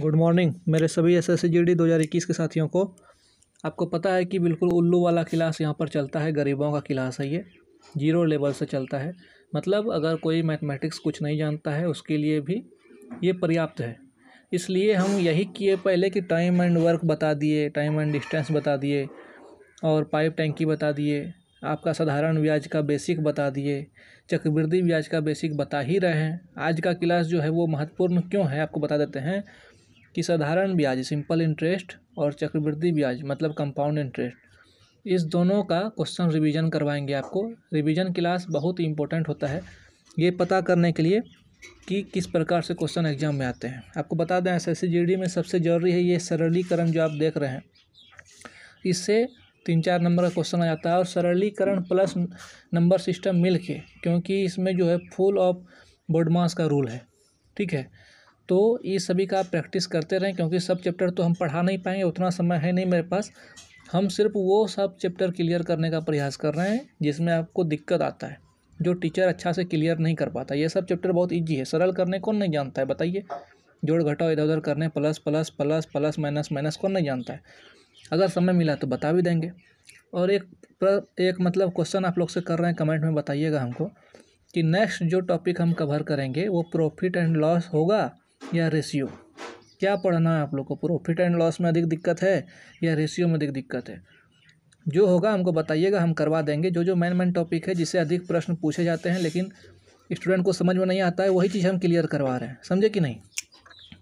Good morning मेरे सभी S S G D दो हज़ार इक्कीस के साथियों को आपको पता है कि बिल्कुल उल्लू वाला क्लास यहाँ पर चलता है गरीबों का क्लास है ये जीरो लेवल से चलता है मतलब अगर कोई मैथमेटिक्स कुछ नहीं जानता है उसके लिए भी ये पर्याप्त है इसलिए हम यही किए पहले कि टाइम एंड वर्क बता दिए टाइम एंड डिस्टेंस बता दिए और पाइप टैंकी बता दिए आपका साधारण ब्याज का बेसिक बता दिए चक्रवृद्धि ब्याज का बेसिक बता ही रहे हैं आज का क्लास जो है वो महत्वपूर्ण क्यों है आपको बता देते हैं कि साधारण ब्याज सिंपल इंटरेस्ट और चक्रवृद्धि ब्याज मतलब कंपाउंड इंटरेस्ट इस दोनों का क्वेश्चन रिवीजन करवाएंगे आपको रिवीजन क्लास बहुत ही इंपॉर्टेंट होता है ये पता करने के लिए कि किस प्रकार से क्वेश्चन एग्जाम में आते हैं आपको बता दें एस एस में सबसे ज़रूरी है ये सरलीकरण जो आप देख रहे हैं इससे तीन चार नंबर का क्वेश्चन आ जाता है और सरलीकरण प्लस नंबर सिस्टम मिल के क्योंकि इसमें जो है फुल ऑफ बोडमास का रूल है ठीक है तो ये सभी का आप प्रैक्टिस करते रहें क्योंकि सब चैप्टर तो हम पढ़ा नहीं पाएंगे उतना समय है नहीं मेरे पास हम सिर्फ वो सब चैप्टर क्लियर करने का प्रयास कर रहे हैं जिसमें आपको दिक्कत आता है जो टीचर अच्छा से क्लियर नहीं कर पाता ये सब चैप्टर बहुत ईजी है सरल करने कौन नहीं जानता है बताइए जोड़ घटाओ इधर उधर करने plus plus plus plus minus minus कौन नहीं जानता है अगर समय मिला तो बता भी देंगे और एक प्र, एक मतलब क्वेश्चन आप लोग से कर रहे हैं कमेंट में बताइएगा हमको कि नेक्स्ट जो टॉपिक हम कवर करेंगे वो प्रॉफिट एंड लॉस होगा या रेशियो क्या पढ़ना है आप लोग को प्रॉफिट एंड लॉस में अधिक दिक्कत है या रेशियो में अधिक दिक्कत है जो होगा हमको बताइएगा हम करवा देंगे जो जो मेन मेन टॉपिक है जिससे अधिक प्रश्न पूछे जाते हैं लेकिन स्टूडेंट को समझ में नहीं आता है वही चीज़ हम क्लियर करवा रहे हैं समझे कि नहीं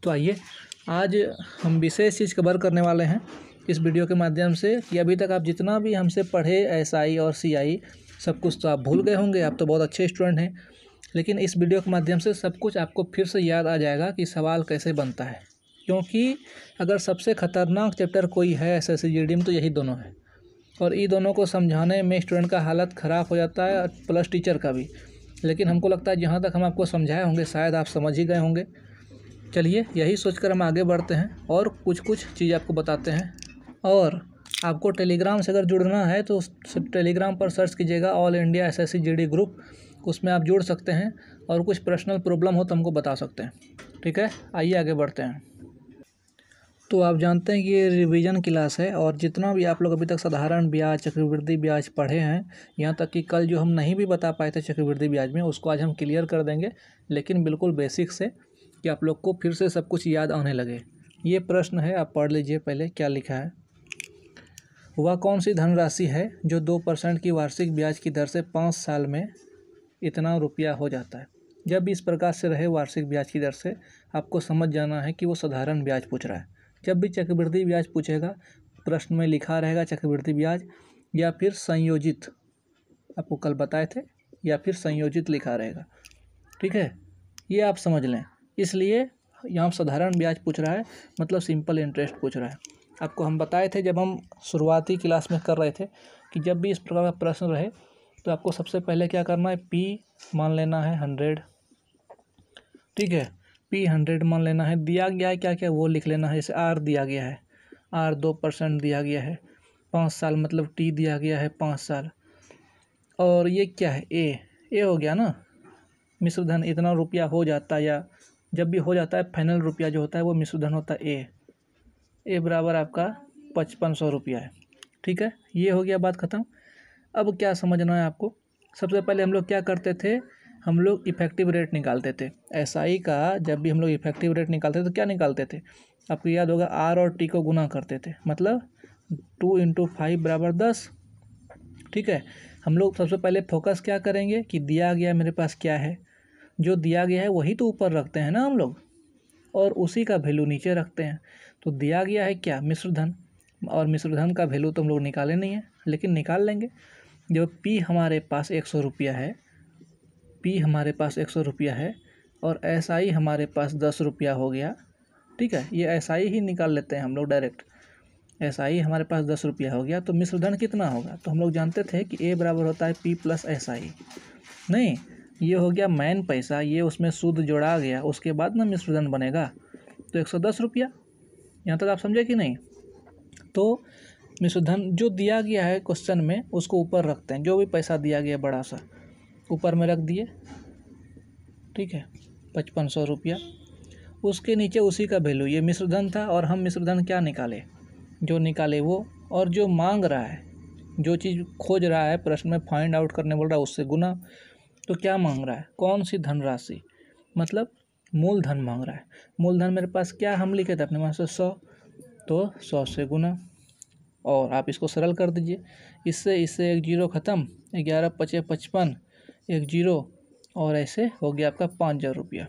तो आइए आज हम विशेष चीज़ कवर करने वाले हैं इस वीडियो के माध्यम से कि अभी तक आप जितना भी हमसे पढ़े एस और सी सब कुछ तो आप भूल गए होंगे आप तो बहुत अच्छे स्टूडेंट हैं लेकिन इस वीडियो के माध्यम से सब कुछ आपको फिर से याद आ जाएगा कि सवाल कैसे बनता है क्योंकि अगर सबसे ख़तरनाक चैप्टर कोई है एस एस में तो यही दोनों है और ये दोनों को समझाने में स्टूडेंट का हालत ख़राब हो जाता है प्लस टीचर का भी लेकिन हमको लगता है जहाँ तक हम आपको समझाए होंगे शायद आप समझ ही गए होंगे चलिए यही सोचकर हम आगे बढ़ते हैं और कुछ कुछ चीज़ आपको बताते हैं और आपको टेलीग्राम से अगर जुड़ना है तो टेलीग्राम पर सर्च कीजिएगा all India S S group उसमें आप जुड़ सकते हैं और कुछ पर्सनल प्रॉब्लम हो तो हमको बता सकते हैं ठीक है आइए आगे बढ़ते हैं तो आप जानते हैं कि ये रिवीजन क्लास है और जितना भी आप लोग अभी तक साधारण ब्याज चक्रवृद्धि ब्याज पढ़े हैं यहाँ तक कि कल जो हम नहीं भी बता पाए थे चक्रवृद्धि ब्याज में उसको आज हम क्लियर कर देंगे लेकिन बिल्कुल बेसिक से कि आप लोग को फिर से सब कुछ याद आने लगे ये प्रश्न है आप पढ़ लीजिए पहले क्या लिखा है वह कौन सी धनराशि है जो दो परसेंट की वार्षिक ब्याज की दर से पाँच साल में इतना रुपया हो जाता है जब भी इस प्रकार से रहे वार्षिक ब्याज की दर से आपको समझ जाना है कि वो साधारण ब्याज पूछ रहा है जब भी चक्रवृद्धि ब्याज पूछेगा प्रश्न में लिखा रहेगा चक्रवृद्धि ब्याज या फिर संयोजित आपको कल बताए थे या फिर संयोजित लिखा रहेगा ठीक है ये आप समझ लें इसलिए यहाँ साधारण ब्याज पूछ रहा है मतलब सिंपल इंटरेस्ट पूछ रहा है आपको हम बताए थे जब हम शुरुआती क्लास में कर रहे थे कि जब भी इस प्रकार का प्रश्न रहे तो आपको सबसे पहले क्या करना है पी मान लेना है हंड्रेड ठीक है पी हंड्रेड मान लेना है दिया गया है क्या क्या वो लिख लेना है जैसे आर दिया गया है आर दो परसेंट दिया गया है पाँच साल मतलब टी दिया गया है पाँच साल और ये क्या है ए ए हो गया ना मिश्र धन इतना रुपया हो जाता है या जब भी हो जाता है फाइनल रुपया जो होता है वो मिश्र धन होता है ए ए बराबर आपका पचपन सौ रुपया है ठीक है ये हो गया बात ख़त्म अब क्या समझना है आपको सबसे पहले हम लोग क्या करते थे हम लोग इफेक्टिव रेट निकालते थे एस आई का जब भी हम लोग इफेक्टिव रेट निकालते थे तो क्या निकालते थे आपको याद होगा आर और टी को गुना करते थे मतलब टू इंटू फाइव बराबर दस ठीक है हम लोग सबसे पहले फोकस क्या करेंगे कि दिया गया मेरे पास क्या है जो दिया गया है वही तो ऊपर रखते हैं ना हम लोग और उसी का वैल्यू नीचे रखते हैं तो दिया गया है क्या मिश्रधन और मिश्रधन का वैल्यू तो हम लोग निकाले नहीं है लेकिन निकाल लेंगे जो पी हमारे पास एक सौ रुपया है पी हमारे पास एक सौ रुपया है और एस आई हमारे पास दस रुपया हो गया ठीक है ये एस आई ही निकाल लेते हैं हम लोग डायरेक्ट एस आई हमारे पास दस रुपया हो गया तो मिश्रधन कितना होगा तो हम लोग जानते थे कि ए बराबर होता है पी प्लस एस आई नहीं ये हो गया मैन पैसा ये उसमें सूद जोड़ा गया उसके बाद ना मिश्रधन बनेगा तो एक सौ दस रुपया यहाँ तक आप समझे कि नहीं तो धन जो दिया गया है क्वेश्चन में उसको ऊपर रखते हैं जो भी पैसा दिया गया बड़ा सा ऊपर में रख दिए ठीक है पचपन सौ रुपया उसके नीचे उसी का वैल्यू ये मिश्रधन था और हम मिश्रधन क्या निकाले जो निकाले वो और जो मांग रहा है जो चीज़ खोज रहा है प्रश्न में फाइंड आउट करने बोल रहा है उससे गुना तो क्या मांग रहा है कौन सी धनराशि मतलब मूलधन मांग रहा है मूलधन मेरे पास क्या हम लिखे थे अपने वहाँ से सौ तो सौ से गुना और आप इसको सरल कर दीजिए इससे इससे एक जीरो ख़त्म ग्यारह पचे पचपन एक जीरो और ऐसे हो गया आपका पाँच हज़ार रुपया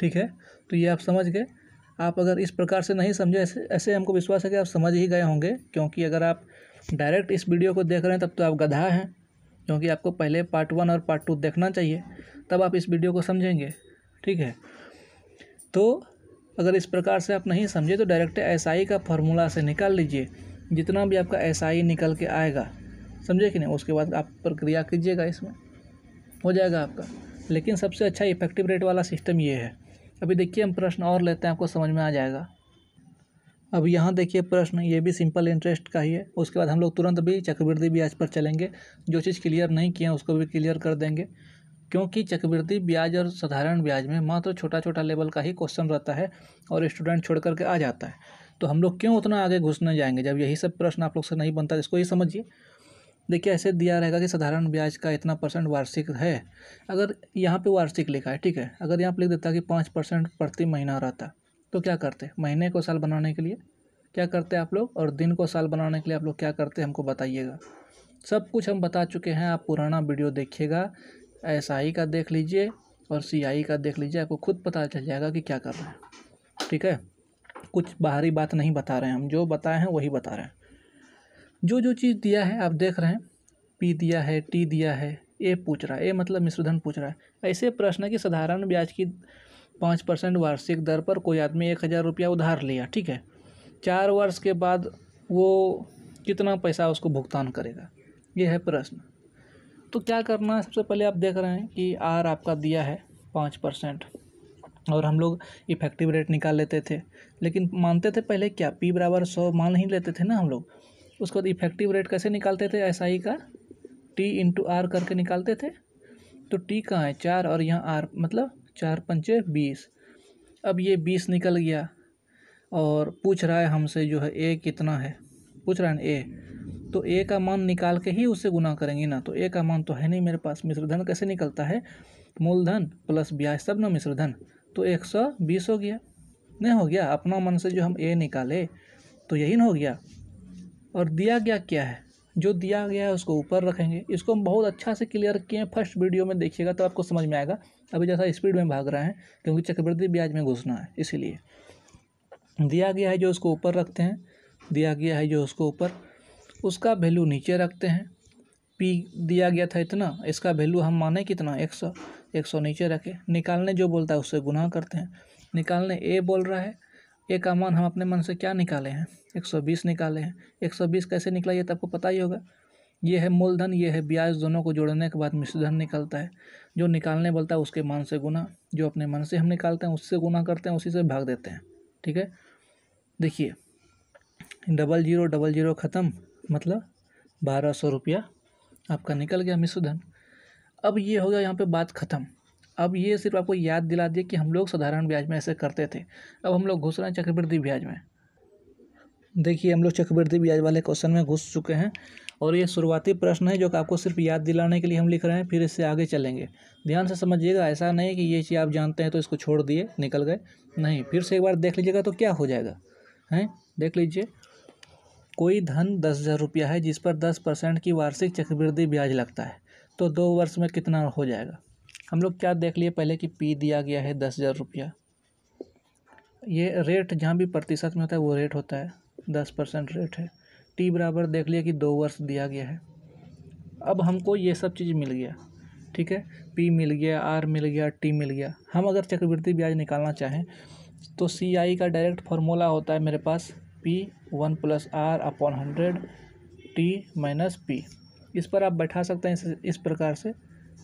ठीक है तो ये आप समझ गए आप अगर इस प्रकार से नहीं समझे ऐसे ऐसे हमको विश्वास है कि आप समझ ही गए होंगे क्योंकि अगर आप डायरेक्ट इस वीडियो को देख रहे हैं तब तो आप गधा हैं क्योंकि आपको पहले पार्ट वन और पार्ट टू देखना चाहिए तब आप इस वीडियो को समझेंगे ठीक है तो अगर इस प्रकार से आप नहीं समझे तो डायरेक्ट एस आई का फार्मूला से निकाल लीजिए जितना भी आपका एस आई निकल के आएगा समझे कि नहीं उसके बाद आप प्रक्रिया कीजिएगा इसमें हो जाएगा आपका लेकिन सबसे अच्छा इफेक्टिव रेट वाला सिस्टम ये है अभी देखिए हम प्रश्न और लेते हैं आपको समझ में आ जाएगा अब यहाँ देखिए प्रश्न ये भी सिंपल इंटरेस्ट का ही है उसके बाद हम लोग तुरंत भी चक्रवृद्धि ब्याज पर चलेंगे जो चीज़ क्लियर नहीं किए हैं उसको भी क्लियर कर देंगे क्योंकि चक्रवृद्धि ब्याज और साधारण ब्याज में मात्र छोटा छोटा लेवल का ही क्वेश्चन रहता है और स्टूडेंट छोड़ करके आ जाता है तो हम लोग क्यों उतना आगे घुसने जाएंगे जब यही सब प्रश्न आप लोग से नहीं बनता इसको ये समझिए देखिए ऐसे दिया रहेगा कि साधारण ब्याज का इतना परसेंट वार्षिक है अगर यहाँ पे वार्षिक लिखा है ठीक है अगर यहाँ पे लिख देता कि पाँच परसेंट प्रति महीना रहता तो क्या करते महीने को साल बनाने के लिए क्या करते आप लोग और दिन को साल बनाने के लिए आप लोग क्या करते हमको बताइएगा सब कुछ हम बता चुके हैं आप पुराना वीडियो देखिएगा एस आई का देख लीजिए और सी आई का देख लीजिए आपको खुद पता चल जाएगा कि क्या कर रहे हैं ठीक है कुछ बाहरी बात नहीं बता रहे हैं हम जो बताए हैं वही बता रहे हैं जो जो चीज़ दिया है आप देख रहे हैं पी दिया है टी दिया है ए पूछ रहा है ए मतलब मिश्रधन पूछ रहा है ऐसे प्रश्न कि साधारण ब्याज की पाँच परसेंट वार्षिक दर पर कोई आदमी एक हज़ार रुपया उधार लिया ठीक है चार वर्ष के बाद वो कितना पैसा उसको भुगतान करेगा यह है प्रश्न तो क्या करना है सबसे पहले आप देख रहे हैं कि आर आपका दिया है पाँच परसेंट और हम लोग इफेक्टिव रेट निकाल लेते थे लेकिन मानते थे पहले क्या पी बराबर सौ मान ही लेते थे ना हम लोग उसके बाद इफेक्टिव रेट कैसे निकालते थे एस SI का टी इंटू आर करके निकालते थे तो टी कहाँ है चार और यहाँ आर मतलब चार पंचे बीस अब ये बीस निकल गया और पूछ रहा है हमसे जो है ए कितना है पूछ रहा है ए तो ए का मान निकाल के ही उससे गुना करेंगे ना तो ए का मान तो है नहीं मेरे पास मिश्रधन कैसे निकलता है मूलधन प्लस ब्याज तब ना मिश्रधन तो एक सौ बीस हो गया नहीं हो गया अपना मन से जो हम ए निकाले तो यही ना हो गया और दिया गया क्या है जो दिया गया है उसको ऊपर रखेंगे इसको हम बहुत अच्छा से क्लियर किए हैं फर्स्ट वीडियो में देखिएगा तो आपको समझ में आएगा अभी जैसा स्पीड में भाग रहे हैं क्योंकि चक्रवृद्धि ब्याज में घुसना है इसीलिए दिया गया है जो उसको ऊपर रखते हैं दिया गया है जो उसको ऊपर उसका वैल्यू नीचे रखते हैं पी दिया गया था इतना इसका वैल्यू हम माने कितना एक सौ एक सौ नीचे रखें निकालने जो बोलता है उससे गुना करते हैं निकालने ए बोल रहा है ए का मान हम अपने मन से क्या निकाले हैं एक सौ बीस निकाले हैं एक सौ बीस कैसे निकला ये तो आपको पता ही होगा ये है मूलधन ये है ब्याज दोनों को जोड़ने के बाद मिश्रधन निकलता है जो निकालने बोलता है उसके मान से गुना जो अपने मन से हम निकालते हैं उससे गुना करते हैं उसी से भाग देते हैं ठीक है देखिए डबल जीरो डबल जीरो ख़त्म मतलब बारह सौ रुपया आपका निकल गया मिश्रधन अब ये हो गया यहाँ पे बात ख़त्म अब ये सिर्फ आपको याद दिला दिए कि हम लोग साधारण ब्याज में ऐसे करते थे अब हम लोग घुस रहे हैं चक्रवृद्धि ब्याज में देखिए हम लोग चक्रवृद्धि ब्याज वाले क्वेश्चन में घुस चुके हैं और ये शुरुआती प्रश्न है जो आपको सिर्फ याद दिलाने के लिए हम लिख रहे हैं फिर इससे आगे चलेंगे ध्यान से समझिएगा ऐसा नहीं कि ये चीज़ आप जानते हैं तो इसको छोड़ दिए निकल गए नहीं फिर से एक बार देख लीजिएगा तो क्या हो जाएगा हैं देख लीजिए कोई धन दस हज़ार रुपया है जिस पर दस परसेंट की वार्षिक चक्रवृद्धि ब्याज लगता है तो दो वर्ष में कितना हो जाएगा हम लोग क्या देख लिए पहले कि पी दिया गया है दस हज़ार रुपया ये रेट जहाँ भी प्रतिशत में होता है वो रेट होता है दस परसेंट रेट है टी बराबर देख लिया कि दो वर्ष दिया गया है अब हमको ये सब चीज़ मिल गया ठीक है पी मिल गया आर मिल गया टी मिल गया हम अगर चक्रवृद्धि ब्याज निकालना चाहें तो सी आई का डायरेक्ट फार्मूला होता है मेरे पास P one plus R upon hundred T minus P इस पर आप बैठा सकते हैं इस, इस प्रकार से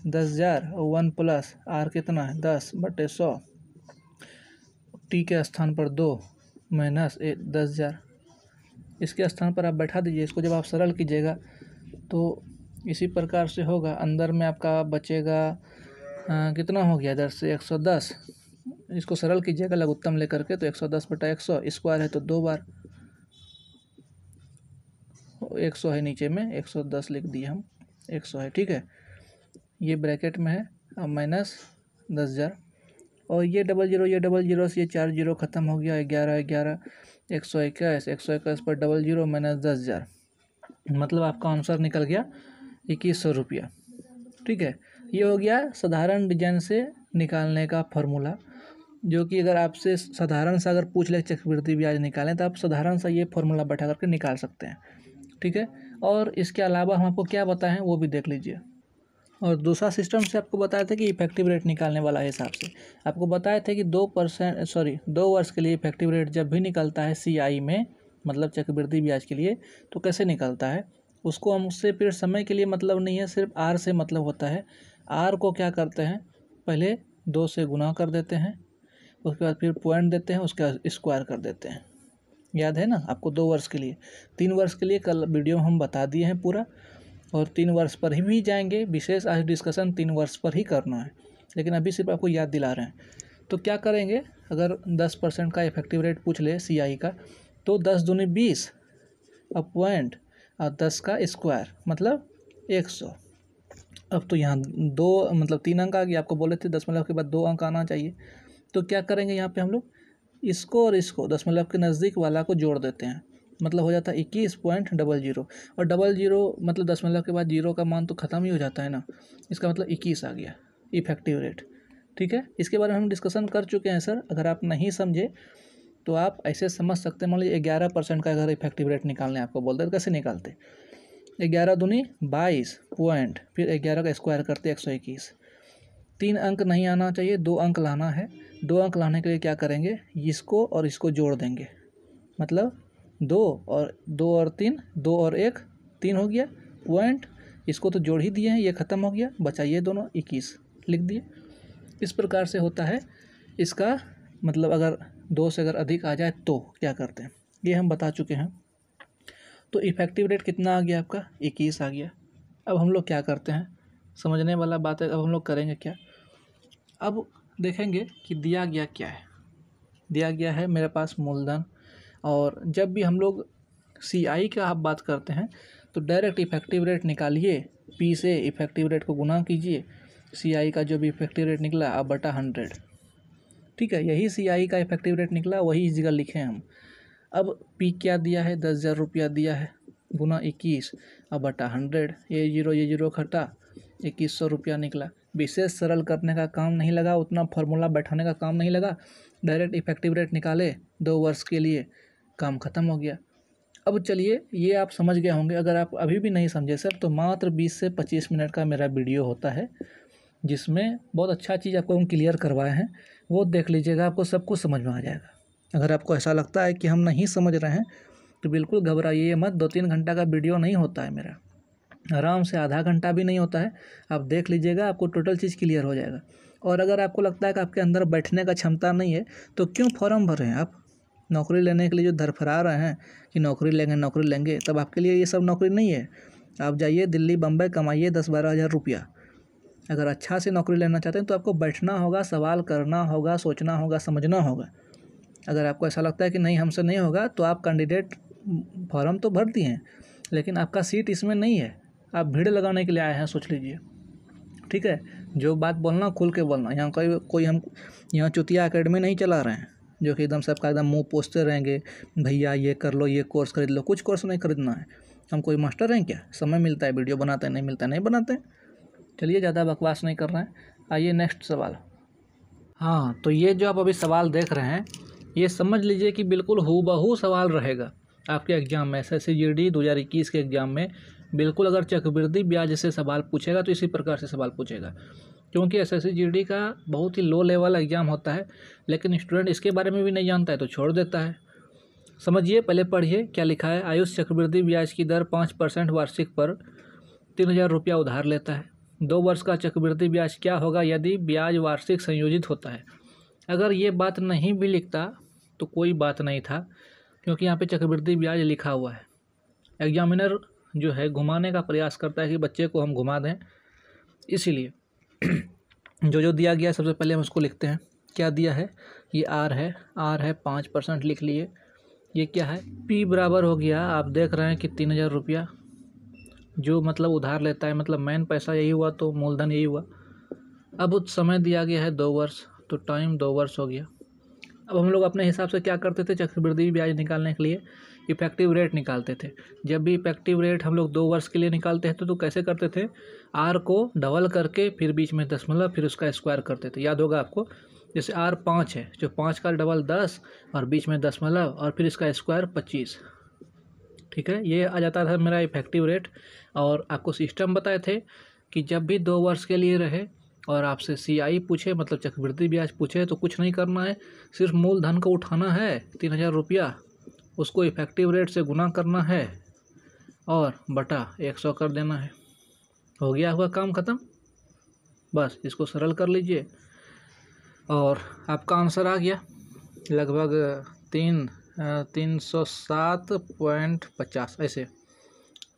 दस हज़ार वन प्लस आर कितना है दस बटे सौ टी के स्थान पर दो माइनस ए दस हज़ार इसके स्थान पर आप बैठा दीजिए इसको जब आप सरल कीजिएगा तो इसी प्रकार से होगा अंदर में आपका बचेगा आ, कितना हो गया इधर से एक सौ दस इसको सरल कीजिएगा लघुत्तम लेकर के तो एक सौ दस बटा एक सौ स्क्वायर है तो दो बार एक सौ है नीचे में एक सौ दस लिख दिए हम एक सौ है ठीक है ये ब्रैकेट में है अब माइनस दस हज़ार और ये डबल जीरो ये डबल जीरो से ये चार जीरो ख़त्म हो गया ग्यारह ग्यारह एक सौ इक्कीस एक सौ इक्कीस पर डबल जीरो माइनस दस हज़ार मतलब आपका आंसर निकल गया इक्कीस सौ रुपया ठीक है ये हो गया साधारण डिजाइन से निकालने का फार्मूला जो कि अगर आपसे साधारण सा अगर पूछ ले चक्रवृद्धि ब्याज निकालें तो आप साधारण सा ये फार्मूला बैठा करके निकाल सकते हैं ठीक है और इसके अलावा हम आपको क्या बताएं वो भी देख लीजिए और दूसरा सिस्टम से आपको बताया था कि इफेक्टिव रेट निकालने वाला हिसाब से आपको बताए थे कि दो परसेंट सॉरी दो वर्ष के लिए इफेक्टिव रेट जब भी निकलता है सीआई में मतलब चक्रवृद्धि ब्याज के लिए तो कैसे निकलता है उसको हमसे फिर समय के लिए मतलब नहीं है सिर्फ आर से मतलब होता है आर को क्या करते हैं पहले दो से गुना कर देते हैं उसके बाद फिर पॉइंट देते हैं उसके बाद स्क्वायर कर देते हैं याद है ना आपको दो वर्ष के लिए तीन वर्ष के लिए कल वीडियो हम बता दिए हैं पूरा और तीन वर्ष पर ही भी जाएंगे विशेष आज डिस्कशन तीन वर्ष पर ही करना है लेकिन अभी सिर्फ आपको याद दिला रहे हैं तो क्या करेंगे अगर दस परसेंट का इफेक्टिव रेट पूछ ले सी आई का तो दस दूनी बीस अपॉइंट और दस का स्क्वायर मतलब एक सौ अब तो यहाँ दो मतलब तीन अंक आ गया आपको बोले थे दस मतलब के बाद दो अंक आना चाहिए तो क्या करेंगे यहाँ पर हम लोग इसको और इसको दशमलव मतलब के नज़दीक वाला को जोड़ देते हैं मतलब हो जाता है इक्कीस पॉइंट डबल जीरो और डबल जीरो मतलब दशमलव मतलब के बाद जीरो का मान तो ख़त्म ही हो जाता है ना इसका मतलब इक्कीस आ गया इफेक्टिव रेट ठीक है इसके बारे में हम डिस्कशन कर चुके हैं सर अगर आप नहीं समझे तो आप ऐसे समझ सकते हैं मान लीजिए ग्यारह परसेंट का अगर इफेक्टिव रेट निकालने आपको बोलते हैं कैसे निकालते ग्यारह दूनी बाईस पॉइंट फिर ग्यारह का स्क्वायर करते एक सौ इक्कीस तीन अंक नहीं आना चाहिए दो अंक लाना है दो अंक लाने के लिए क्या करेंगे इसको और इसको जोड़ देंगे मतलब दो और दो और तीन दो और एक तीन हो गया पॉइंट इसको तो जोड़ ही दिए हैं ये ख़त्म हो गया बचाइए दोनों इक्कीस लिख दिए इस प्रकार से होता है इसका मतलब अगर दो से अगर अधिक आ जाए तो क्या करते हैं ये हम बता चुके हैं तो इफ़ेक्टिव रेट कितना आ गया आपका इक्कीस आ गया अब हम लोग क्या करते हैं समझने वाला बात है अब हम लोग करेंगे क्या अब देखेंगे कि दिया गया क्या है दिया गया है मेरे पास मूलधन और जब भी हम लोग सी आई का आप बात करते हैं तो डायरेक्ट इफेक्टिव रेट निकालिए पी से इफेक्टिव रेट को गुना कीजिए सी आई का जो भी इफेक्टिव रेट निकला अब बटा हंड्रेड ठीक है यही सी आई का इफेक्टिव रेट निकला वही इस जगह लिखे हम अब पी क्या दिया है दस हज़ार रुपया दिया है गुना इक्कीस अब बटा हंड्रेड ये जीरो ये जीरो खटा इक्कीस सौ रुपया निकला विशेष सरल करने का काम नहीं लगा उतना फार्मूला बैठाने का काम नहीं लगा डायरेक्ट इफेक्टिव रेट निकाले दो वर्ष के लिए काम ख़त्म हो गया अब चलिए ये आप समझ गए होंगे अगर आप अभी भी नहीं समझे सर तो मात्र 20 से 25 मिनट का मेरा वीडियो होता है जिसमें बहुत अच्छा चीज़ आपको हम क्लियर करवाए हैं वो देख लीजिएगा आपको सब कुछ समझ में आ जाएगा अगर आपको ऐसा लगता है कि हम नहीं समझ रहे हैं तो बिल्कुल घबराइए मत दो तीन घंटा का वीडियो नहीं होता है मेरा आराम से आधा घंटा भी नहीं होता है आप देख लीजिएगा आपको टोटल चीज़ क्लियर हो जाएगा और अगर आपको लगता है कि आपके अंदर बैठने का क्षमता नहीं है तो क्यों फॉर्म भर रहे हैं आप नौकरी लेने के लिए जो धरफरा रहे हैं कि नौकरी लेंगे नौकरी लेंगे तब आपके लिए ये सब नौकरी नहीं है आप जाइए दिल्ली बम्बई कमाइए दस बारह हज़ार रुपया अगर अच्छा से नौकरी लेना चाहते हैं तो आपको बैठना होगा सवाल करना होगा सोचना होगा समझना होगा अगर आपको ऐसा लगता है कि नहीं हमसे नहीं होगा तो आप कैंडिडेट फॉर्म तो भर दिए हैं लेकिन आपका सीट इसमें नहीं है आप भीड़ लगाने के लिए आए हैं सोच लीजिए ठीक है जो बात बोलना खुल के बोलना यहाँ कोई कोई हम यहाँ चुतिया अकेडमी नहीं चला रहे हैं जो कि एकदम सबका एकदम मुंह पोसते रहेंगे भैया ये कर लो ये कोर्स खरीद लो कुछ कोर्स नहीं खरीदना है हम कोई मास्टर हैं क्या समय मिलता है वीडियो बनाते हैं नहीं मिलता नहीं बनाते चलिए ज़्यादा बकवास नहीं कर रहे हैं आइए नेक्स्ट सवाल हाँ तो ये जो आप अभी सवाल देख रहे हैं ये समझ लीजिए कि बिल्कुल हु बहू सवाल रहेगा आपके एग्ज़ाम में S S C G D दो हज़ार इक्कीस के एग्ज़ाम में बिल्कुल अगर चक्रवृद्धि ब्याज से सवाल पूछेगा तो इसी प्रकार से सवाल पूछेगा क्योंकि एस एस का बहुत ही लो लेवल एग्ज़ाम होता है लेकिन स्टूडेंट इसके बारे में भी नहीं जानता है तो छोड़ देता है समझिए पहले पढ़िए क्या लिखा है आयुष चक्रवृद्धि ब्याज की दर पाँच परसेंट वार्षिक पर तीन हज़ार रुपया उधार लेता है दो वर्ष का चक्रवृद्धि ब्याज क्या होगा यदि ब्याज वार्षिक संयोजित होता है अगर ये बात नहीं भी लिखता तो कोई बात नहीं था क्योंकि यहाँ पे चक्रवृद्धि ब्याज लिखा हुआ है एग्जामिनर जो है घुमाने का प्रयास करता है कि बच्चे को हम घुमा दें इसीलिए जो जो दिया गया सबसे पहले हम उसको लिखते हैं क्या दिया है ये आर है आर है पाँच परसेंट लिख लिए ये क्या है पी बराबर हो गया आप देख रहे हैं कि तीन हज़ार रुपया जो मतलब उधार लेता है मतलब मैन पैसा यही हुआ तो मूलधन यही हुआ अब समय दिया गया है दो वर्ष तो टाइम दो वर्ष हो गया अब हम लोग अपने हिसाब से क्या करते थे चक्रवृद्धि ब्याज निकालने के लिए इफेक्टिव रेट निकालते थे जब भी इफेक्टिव रेट हम लोग दो वर्ष के लिए निकालते हैं तो, तो कैसे करते थे आर को डबल करके फिर बीच में दशमलव मतलब फिर उसका स्क्वायर करते थे याद होगा आपको जैसे आर पाँच है जो पाँच का डबल दस और बीच में दशमलव मतलब और फिर इसका स्क्वायर पच्चीस ठीक है ये आ जाता था मेरा इफेक्टिव रेट और आपको सिस्टम बताए थे कि जब भी दो वर्ष के लिए रहे और आपसे सी आई पूछे मतलब चक्रवृद्धि ब्याज पूछे तो कुछ नहीं करना है सिर्फ मूलधन को उठाना है तीन हज़ार रुपया उसको इफ़ेक्टिव रेट से गुना करना है और बटा एक सौ कर देना है हो गया हुआ काम ख़त्म बस इसको सरल कर लीजिए और आपका आंसर आ गया लगभग तीन तीन सौ सात पॉइंट पचास ऐसे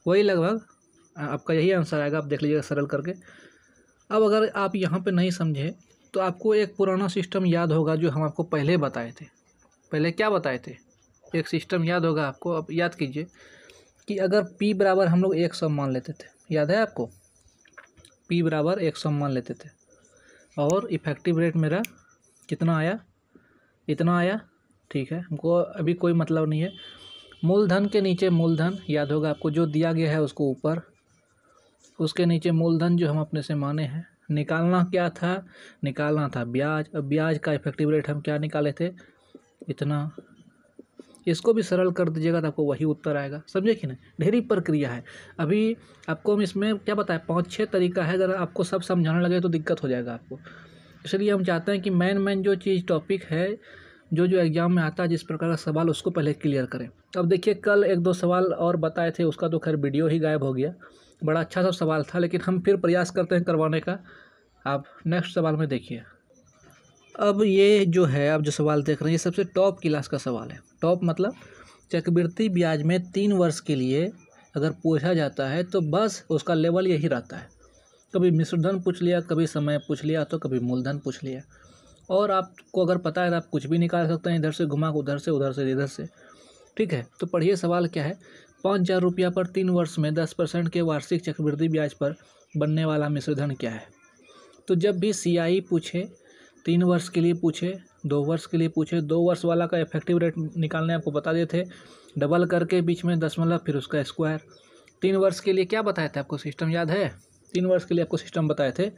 वही लगभग आपका यही आंसर आएगा आप देख लीजिएगा सरल करके अब अगर आप यहाँ पे नहीं समझे तो आपको एक पुराना सिस्टम याद होगा जो हम आपको पहले बताए थे पहले क्या बताए थे एक सिस्टम याद होगा आपको अब याद कीजिए कि अगर पी बराबर हम लोग एक सौ मान लेते थे याद है आपको पी बराबर एक सौ मान लेते थे और इफ़ेक्टिव रेट मेरा कितना आया इतना आया ठीक है हमको अभी कोई मतलब नहीं है मूलधन के नीचे मूलधन याद होगा आपको जो दिया गया है उसको ऊपर उसके नीचे मूलधन जो हम अपने से माने हैं निकालना क्या था निकालना था ब्याज अब ब्याज का इफेक्टिव रेट हम क्या निकाले थे इतना इसको भी सरल कर दीजिएगा तो आपको वही उत्तर आएगा समझे कि नहीं ढेरी प्रक्रिया है अभी आपको हम इसमें क्या बताएं पाँच छः तरीका है अगर आपको सब समझाने लगे तो दिक्कत हो जाएगा आपको इसलिए हम चाहते हैं कि मेन मेन जो चीज़ टॉपिक है जो जो एग्ज़ाम में आता है जिस प्रकार का सवाल उसको पहले क्लियर करें अब देखिए कल एक दो सवाल और बताए थे उसका तो खैर वीडियो ही गायब हो गया बड़ा अच्छा सा सवाल था लेकिन हम फिर प्रयास करते हैं करवाने का आप नेक्स्ट सवाल में देखिए अब ये जो है आप जो सवाल देख रहे हैं ये सबसे टॉप क्लास का सवाल है टॉप मतलब चक्रवृत्ति ब्याज में तीन वर्ष के लिए अगर पूछा जाता है तो बस उसका लेवल यही रहता है कभी मिश्रधन पूछ लिया कभी समय पूछ लिया तो कभी मूलधन पूछ लिया और आपको अगर पता है तो आप कुछ भी निकाल सकते हैं इधर से घुमा उधर से उधर से इधर से ठीक है तो पढ़िए सवाल क्या है पाँच हज़ार रुपया पर तीन वर्ष में दस परसेंट के वार्षिक चक्रवृद्धि ब्याज पर बनने वाला मिश्रधन क्या है तो जब भी सीआई e पूछे तीन वर्ष के लिए पूछे दो वर्ष के लिए पूछे दो वर्ष वाला का इफेक्टिव रेट निकालने आपको बता दिए थे डबल करके बीच में दशमलव मतलब फिर उसका स्क्वायर तीन वर्ष के लिए क्या बताए थे आपको सिस्टम याद है तीन वर्ष के लिए आपको सिस्टम बताए थे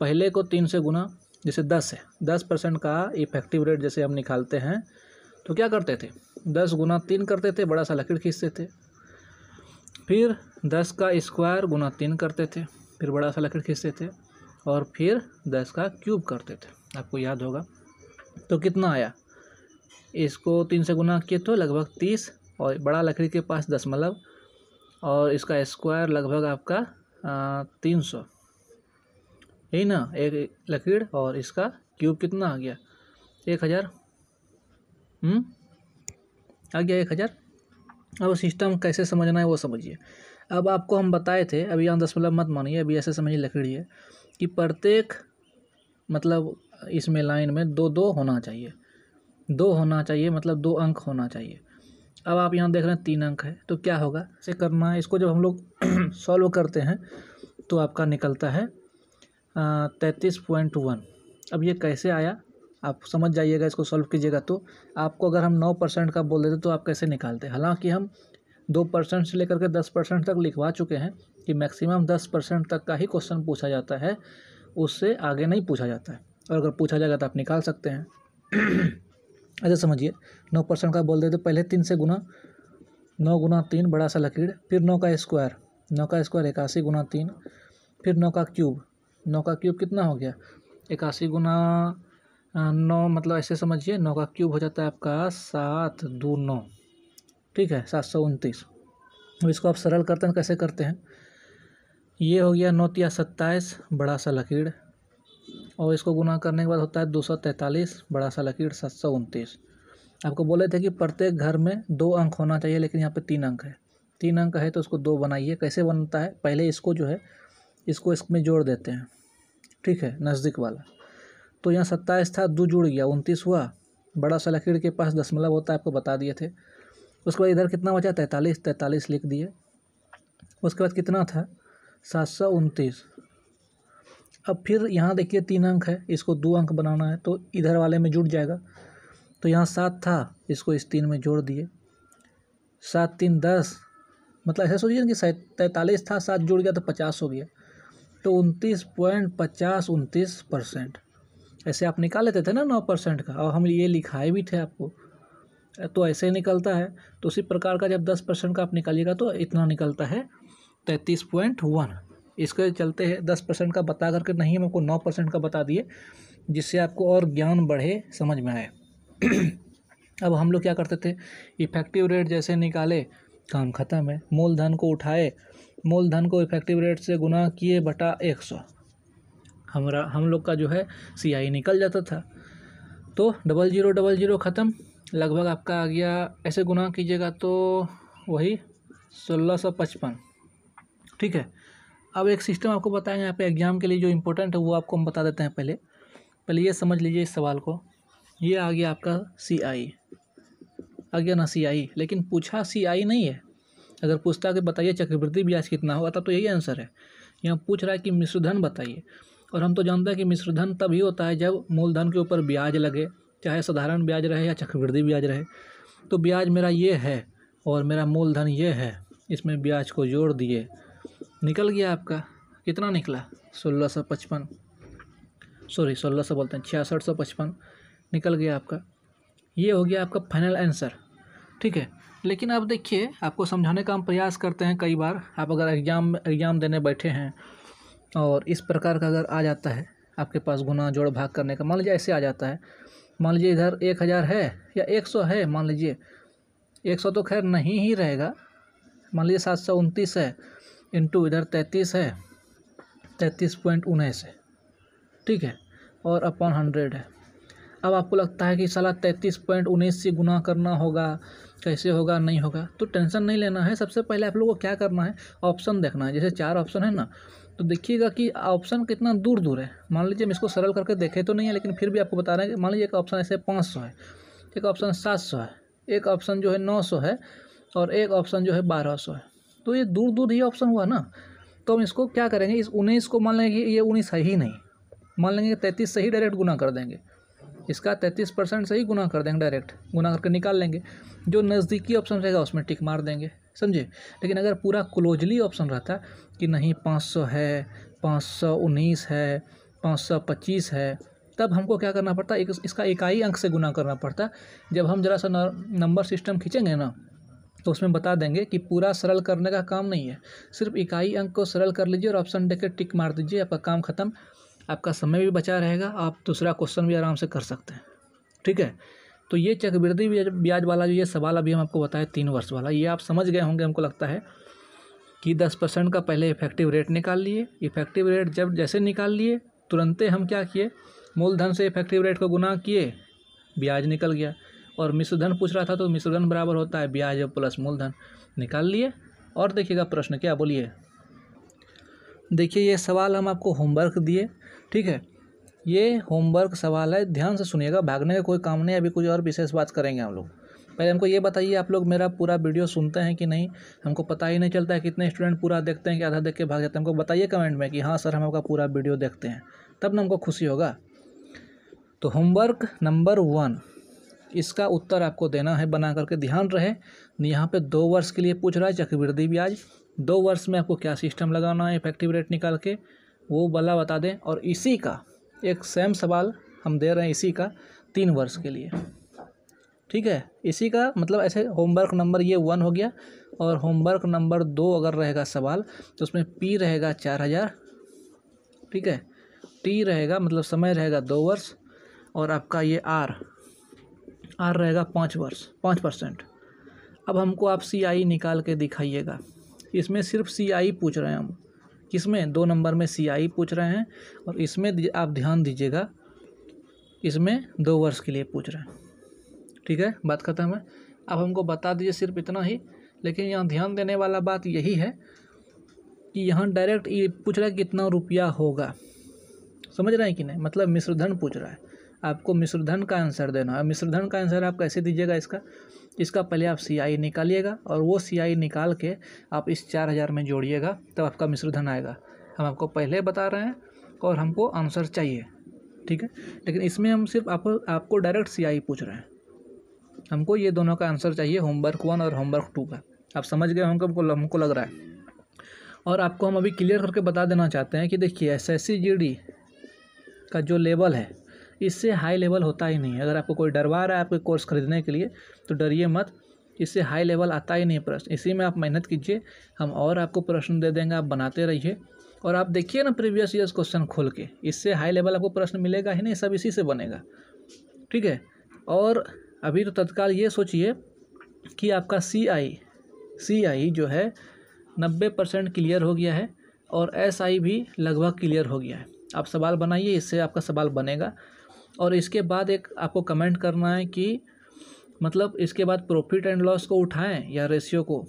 पहले को तीन से गुना जैसे दस है दस परसेंट का इफेक्टिव रेट जैसे हम निकालते हैं तो क्या करते थे दस गुना तीन करते थे बड़ा सा लकड़ खींचते थे फिर दस का स्क्वायर गुना तीन करते थे फिर बड़ा सा लकड़ खींचते थे और फिर दस का क्यूब करते थे आपको याद होगा तो कितना आया इसको तीन से गुना किए तो लगभग तीस और बड़ा लकड़ी के पास दशमलव मतलब, और इसका स्क्वायर लगभग आपका तीन सौ यही ना एक लकीर और इसका क्यूब कितना आ गया एक हज़ार हम्म? आ गया एक हज़ार अब सिस्टम कैसे समझना है वो समझिए अब आपको हम बताए थे अभी यहाँ दशमलव मतलब मत मानिए अभी ऐसे समझिए है कि प्रत्येक मतलब इसमें लाइन में दो दो होना चाहिए दो होना चाहिए मतलब दो अंक होना चाहिए अब आप यहाँ देख रहे हैं तीन अंक है तो क्या होगा इसे करना है इसको जब हम लोग सॉल्व करते हैं तो आपका निकलता है तैंतीस पॉइंट वन अब ये कैसे आया आप समझ जाइएगा इसको सॉल्व कीजिएगा तो आपको अगर हम नौ परसेंट का बोल देते तो आप कैसे निकालते हालांकि हम दो परसेंट से लेकर के दस परसेंट तक लिखवा चुके हैं कि मैक्सिमम दस परसेंट तक का ही क्वेश्चन पूछा जाता है उससे आगे नहीं पूछा जाता है और अगर पूछा जाएगा तो आप निकाल सकते हैं ऐसा अच्छा, समझिए नौ परसेंट का बोल देते पहले तीन से गुना नौ गुना तीन बड़ा सा लकीर फिर नौ का स्क्वायर नौ का स्क्वायर इक्यासी गुना तीन फिर नौ का क्यूब नौ का क्यूब कितना हो गया इक्यासी गुना नौ मतलब ऐसे समझिए नौ का क्यूब हो जाता है आपका सात दो नौ ठीक है सात सौ उनतीस अब इसको आप सरल करते हैं कैसे करते हैं ये हो गया नौ तिया सत्ताईस बड़ा सा लकीड़ और इसको गुना करने के बाद होता है दो सौ तैंतालीस बड़ा सा लकीर सात सौ उनतीस आपको बोले थे कि प्रत्येक घर में दो अंक होना चाहिए लेकिन यहाँ पे तीन अंक है तीन अंक है तो उसको दो बनाइए कैसे बनता है पहले इसको जो है इसको इसमें जोड़ देते हैं ठीक है नज़दीक वाला तो यहाँ सत्ताईस था दो जुड़ गया उनतीस हुआ बड़ा सा लकीर के पास दशमलव होता है आपको बता दिए थे उसके बाद इधर कितना बचा तैंतालीस तैंतालीस लिख दिए उसके बाद कितना था सात सौ उनतीस अब फिर यहाँ देखिए तीन अंक है इसको दो अंक बनाना है तो इधर वाले में जुड़ जाएगा तो यहाँ सात था इसको इस तीन में जोड़ दिए सात तीन दस मतलब ऐसा सोचिए ना कि तैंतालीस था सात जुड़ गया तो पचास हो गया तो उनतीस पॉइंट पचास उनतीस परसेंट ऐसे आप निकाल लेते थे ना नौ परसेंट का और हम ये लिखाए भी थे आपको तो ऐसे ही निकलता है तो उसी प्रकार का जब दस परसेंट का आप निकालिएगा तो इतना निकलता है तैंतीस पॉइंट वन इसके चलते है दस परसेंट का बता करके नहीं हम आपको नौ परसेंट का बता दिए जिससे आपको और ज्ञान बढ़े समझ में आए अब हम लोग क्या करते थे इफेक्टिव रेट जैसे निकाले काम खत्म है मूलधन को उठाए मूलधन को इफेक्टिव रेट से गुना किए बटा एक सौ हमारा हम लोग का जो है सी निकल जाता था तो डबल जीरो डबल जीरो ख़त्म लगभग आपका आ गया ऐसे गुना कीजिएगा तो वही सोलह सौ पचपन ठीक है अब एक सिस्टम आपको बताएंगे यहाँ पे एग्ज़ाम के लिए जो इम्पोर्टेंट है वो आपको हम बता देते हैं पहले पहले ये समझ लीजिए इस सवाल को ये आ गया आपका सी आई आ गया ना सी आई लेकिन पूछा सी आई नहीं है अगर पूछता कि बताइए चक्रवृद्धि ब्याज कितना होगा तब तो यही आंसर है यहाँ पूछ रहा है कि मिश्रधन बताइए और हम तो जानते हैं कि मिश्रधन तभी होता है जब मूलधन के ऊपर ब्याज लगे चाहे साधारण ब्याज रहे या चक्रवृद्धि ब्याज रहे तो ब्याज मेरा ये है और मेरा मूलधन ये है इसमें ब्याज को जोड़ दिए निकल गया आपका कितना निकला सोलह सौ पचपन सॉरी सोलह सौ बोलते हैं छियासठ सौ पचपन निकल गया आपका ये हो गया आपका फाइनल आंसर ठीक है लेकिन आप देखिए आपको समझाने का हम प्रयास करते हैं कई बार आप अगर एग्ज़ाम एग्ज़ाम देने बैठे हैं और इस प्रकार का अगर आ जाता है आपके पास गुना जोड़ भाग करने का मान लीजिए ऐसे आ जाता है मान लीजिए इधर एक हज़ार है या एक सौ है मान लीजिए एक सौ तो खैर नहीं ही रहेगा मान लीजिए सात सौ उनतीस है इंटू इधर तैंतीस है तैंतीस पॉइंट उन्नीस है ठीक है और अपॉन हंड्रेड है अब आपको लगता है कि साला तैंतीस पॉइंट उन्नीस से गुना करना होगा कैसे होगा नहीं होगा तो टेंशन नहीं लेना है सबसे पहले आप लोगों को क्या करना है ऑप्शन देखना है जैसे चार ऑप्शन है ना तो देखिएगा कि ऑप्शन कितना दूर दूर है मान लीजिए हम इसको सरल करके देखे तो नहीं है लेकिन फिर भी आपको बता रहे हैं कि मान लीजिए एक ऑप्शन ऐसे पाँच सौ है एक ऑप्शन सात सौ है एक ऑप्शन जो है नौ सौ है और एक ऑप्शन जो है बारह सौ है तो ये दूर दूर ये ऑप्शन हुआ ना तो हम इसको क्या करेंगे इस उन्नीस को मान लेंगे ये उन्नीस है ही नहीं मान लेंगे तैंतीस से ही डायरेक्ट गुना कर देंगे इसका तैंतीस परसेंट से ही गुना कर देंगे डायरेक्ट गुना करके निकाल लेंगे जो नज़दीकी ऑप्शन रहेगा उसमें टिक मार देंगे समझे लेकिन अगर पूरा क्लोजली ऑप्शन रहता कि नहीं पाँच सौ है पाँच सौ उन्नीस है पाँच सौ पच्चीस है तब हमको क्या करना पड़ता इसका इकाई अंक से गुना करना पड़ता जब हम ज़रा सा नंबर सिस्टम खींचेंगे ना तो उसमें बता देंगे कि पूरा सरल करने का काम नहीं है सिर्फ इकाई अंक को सरल कर लीजिए और ऑप्शन देकर टिक मार दीजिए आपका काम ख़त्म आपका समय भी बचा रहेगा आप दूसरा क्वेश्चन भी आराम से कर सकते हैं ठीक है तो ये चक्रवृद्धि ब्याज वाला जो ये सवाल अभी हम आपको बताए तीन वर्ष वाला ये आप समझ गए होंगे हमको लगता है कि दस परसेंट का पहले इफेक्टिव रेट निकाल लिए इफेक्टिव रेट जब जैसे निकाल लिए तुरंत हम क्या किए मूलधन से इफेक्टिव रेट को गुना किए ब्याज निकल गया और मिश्रधन पूछ रहा था तो मिश्रधन बराबर होता है ब्याज प्लस मूलधन निकाल लिए और देखिएगा प्रश्न क्या बोलिए देखिए ये सवाल हम आपको होमवर्क दिए ठीक है ये होमवर्क सवाल है ध्यान से सुनिएगा भागने का कोई काम नहीं अभी कुछ और विशेष बात करेंगे हम लोग पहले हमको ये बताइए आप लोग मेरा पूरा वीडियो सुनते हैं कि नहीं हमको पता ही नहीं चलता है कितने स्टूडेंट पूरा देखते हैं कि आधा देख के भाग जाते हैं हमको बताइए कमेंट में कि हाँ सर हम आपका पूरा वीडियो देखते हैं तब ना हमको खुशी होगा तो होमवर्क नंबर वन इसका उत्तर आपको देना है बना करके ध्यान रहे यहाँ पे दो वर्ष के लिए पूछ रहा है चक्रवृद्धि ब्याज दो वर्ष में आपको क्या सिस्टम लगाना है इफेक्टिव रेट निकाल के वो बला बता दें और इसी का एक सेम सवाल हम दे रहे हैं इसी का तीन वर्ष के लिए ठीक है इसी का मतलब ऐसे होमवर्क नंबर ये वन हो गया और होमवर्क नंबर दो अगर रहेगा सवाल तो उसमें पी रहेगा चार हज़ार ठीक है टी रहेगा मतलब समय रहेगा दो वर्ष और आपका ये आर आर रहेगा पाँच वर्ष पाँच परसेंट अब हमको आप सी आई निकाल के दिखाइएगा इसमें सिर्फ सी आई पूछ रहे हैं हम किसमें दो नंबर में सी आई पूछ रहे हैं और इसमें आप ध्यान दीजिएगा इसमें दो वर्ष के लिए पूछ रहे हैं ठीक है बात खत्म है अब हमको बता दीजिए सिर्फ इतना ही लेकिन यहाँ ध्यान देने वाला बात यही है कि यहाँ डायरेक्ट ये पूछ रहा है कितना रुपया होगा समझ रहे हैं कि नहीं मतलब मिश्रधन पूछ रहा है आपको मिश्रधन का आंसर देना है मिश्रधन का आंसर आप कैसे दीजिएगा इसका इसका पहले आप सी आई निकालिएगा और वो सी आई निकाल के आप इस चार हज़ार में जोड़िएगा तब आपका मिश्रधन आएगा हम आपको पहले बता रहे हैं और हमको आंसर चाहिए ठीक है लेकिन इसमें हम सिर्फ आप, आपको डायरेक्ट सी आई पूछ रहे हैं हमको ये दोनों का आंसर चाहिए होमवर्क वन और होमवर्क टू का आप समझ गए होंगे हमको हमको लग रहा है और आपको हम अभी क्लियर करके बता देना चाहते हैं कि देखिए S S C G D का जो लेवल है इससे हाई लेवल होता ही नहीं है अगर आपको कोई डरवा रहा है आपके कोर्स खरीदने के लिए तो डरिए मत इससे हाई लेवल आता ही नहीं प्रश्न इसी में आप मेहनत कीजिए हम और आपको प्रश्न दे देंगे आप बनाते रहिए और आप देखिए ना प्रीवियस ईयर्स क्वेश्चन खोल के इससे हाई लेवल आपको प्रश्न मिलेगा ही नहीं सब इसी से बनेगा ठीक है और अभी तो तत्काल ये सोचिए कि आपका सी आई सी आई जो है नब्बे परसेंट क्लियर हो गया है और एस आई भी लगभग क्लियर हो गया है आप सवाल बनाइए इससे आपका सवाल बनेगा और इसके बाद एक आपको कमेंट करना है कि मतलब इसके बाद प्रॉफिट एंड लॉस को उठाएं या रेशियो को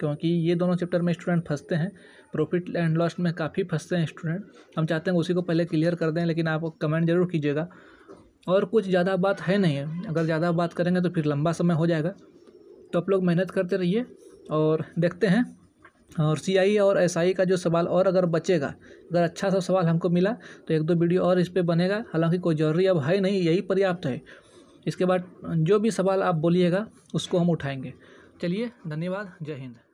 क्योंकि ये दोनों चैप्टर में स्टूडेंट फंसते हैं प्रॉफिट एंड लॉस में काफ़ी फंसते हैं स्टूडेंट हम चाहते हैं उसी को पहले क्लियर कर दें लेकिन आप कमेंट जरूर कीजिएगा और कुछ ज़्यादा बात है नहीं है अगर ज़्यादा बात करेंगे तो फिर लंबा समय हो जाएगा तो आप लोग मेहनत करते रहिए और देखते हैं और सी e और एस e का जो सवाल और अगर बचेगा अगर अच्छा सा सवाल हमको मिला तो एक दो वीडियो और इस पर बनेगा हालांकि कोई ज़रूरी अब है नहीं यही पर्याप्त है इसके बाद जो भी सवाल आप बोलिएगा उसको हम उठाएंगे चलिए धन्यवाद जय हिंद